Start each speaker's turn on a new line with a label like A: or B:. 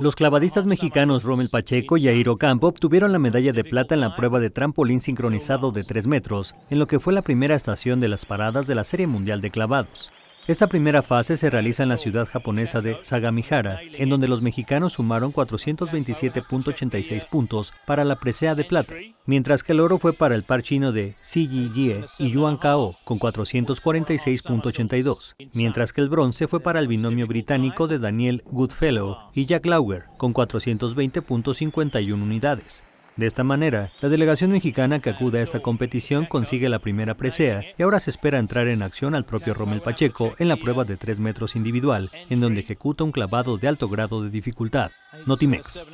A: Los clavadistas mexicanos Romel Pacheco y Airo Campo obtuvieron la medalla de plata en la prueba de trampolín sincronizado de 3 metros, en lo que fue la primera estación de las paradas de la Serie Mundial de Clavados. Esta primera fase se realiza en la ciudad japonesa de Sagamihara, en donde los mexicanos sumaron 427.86 puntos para la presea de plata, mientras que el oro fue para el par chino de Xi Jie y Yuan Kao con 446.82, mientras que el bronce fue para el binomio británico de Daniel Goodfellow y Jack Lauer con 420.51 unidades. De esta manera, la delegación mexicana que acude a esta competición consigue la primera presea y ahora se espera entrar en acción al propio Romel Pacheco en la prueba de tres metros individual, en donde ejecuta un clavado de alto grado de dificultad. Notimex.